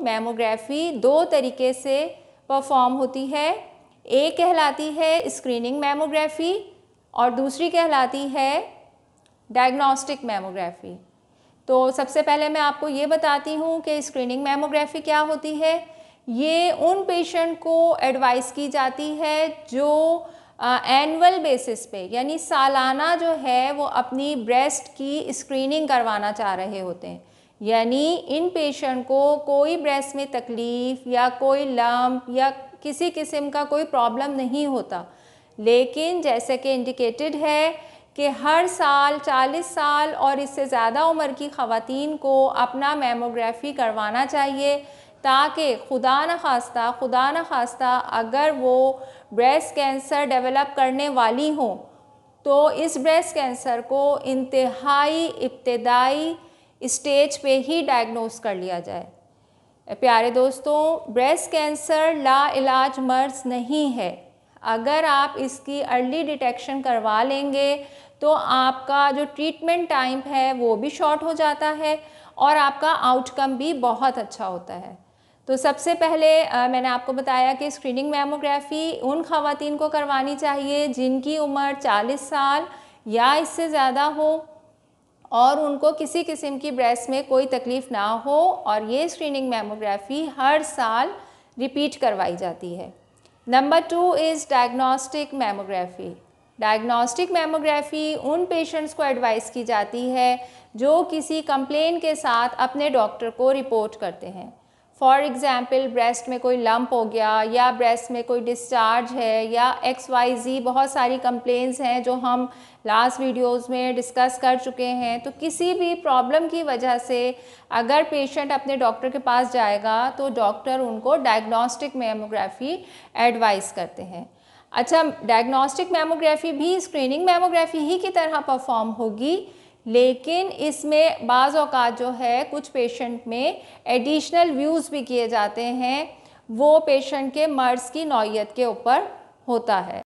mammography दो तरीके से परफॉर्म होती है एक कहलाती है स्क्रीनिंग मैमोग्राफी और दूसरी कहलाती है डायग्नोस्टिक मैमोग्राफी तो सबसे पहले मैं आपको ये बताती हूँ कि स्क्रीनिंग मैमोग्राफी क्या होती है ये उन पेशेंट को एडवाइस की जाती है जो एनुअल बेसिस पे यानी सालाना जो है वो अपनी ब्रेस्ट की स्क्रीनिंग करवाना चाह रहे होते हैं यानी इन पेशेंट को कोई ब्रेस्ट में तकलीफ़ या कोई लम्प या किसी किस्म का कोई प्रॉब्लम नहीं होता लेकिन जैसे कि इंडिकेटेड है कि हर साल 40 साल और इससे ज़्यादा उम्र की ख़वातीन को अपना मेमोग्राफी करवाना चाहिए ताकि खुदा न खास्ता खुदा न खास्ता अगर वो ब्रेस्ट कैंसर डेवलप करने वाली हों तो इस ब्रेस्ट कैंसर को इंतहाई इब्तदाई स्टेज पे ही डायग्नोस कर लिया जाए प्यारे दोस्तों ब्रेस्ट कैंसर ला इलाज मर्ज नहीं है अगर आप इसकी अर्ली डिटेक्शन करवा लेंगे तो आपका जो ट्रीटमेंट टाइम है वो भी शॉर्ट हो जाता है और आपका आउटकम भी बहुत अच्छा होता है तो सबसे पहले आ, मैंने आपको बताया कि स्क्रीनिंग मेमोग्राफी उन खातन को करवानी चाहिए जिनकी उम्र 40 साल या इससे ज़्यादा हो और उनको किसी किस्म की ब्रेस्ट में कोई तकलीफ़ ना हो और ये स्क्रीनिंग मेमोग्राफी हर साल रिपीट करवाई जाती है number two is diagnostic mammography diagnostic mammography उन पेशेंट्स को एडवाइस की जाती है जो किसी कंप्लेन के साथ अपने डॉक्टर को रिपोर्ट करते हैं फॉर एग्ज़ाम्पल ब्रेस्ट में कोई लम्प हो गया या ब्रेस्ट में कोई डिस्चार्ज है या एक्स वाई जी बहुत सारी कंप्लेंस हैं जो हम लास्ट वीडियोस में डिस्कस कर चुके हैं तो किसी भी प्रॉब्लम की वजह से अगर पेशेंट अपने डॉक्टर के पास जाएगा तो डॉक्टर उनको डायग्नोस्टिक मेमोग्राफी एडवाइस करते हैं अच्छा डायग्नोस्टिक मेमोग्राफी भी स्क्रीनिंग मेमोग्राफी ही की तरह परफॉर्म होगी लेकिन इसमें बाज़ अवकात जो है कुछ पेशेंट में एडिशनल व्यूज़ भी किए जाते हैं वो पेशेंट के मर्ज़ की नौीयत के ऊपर होता है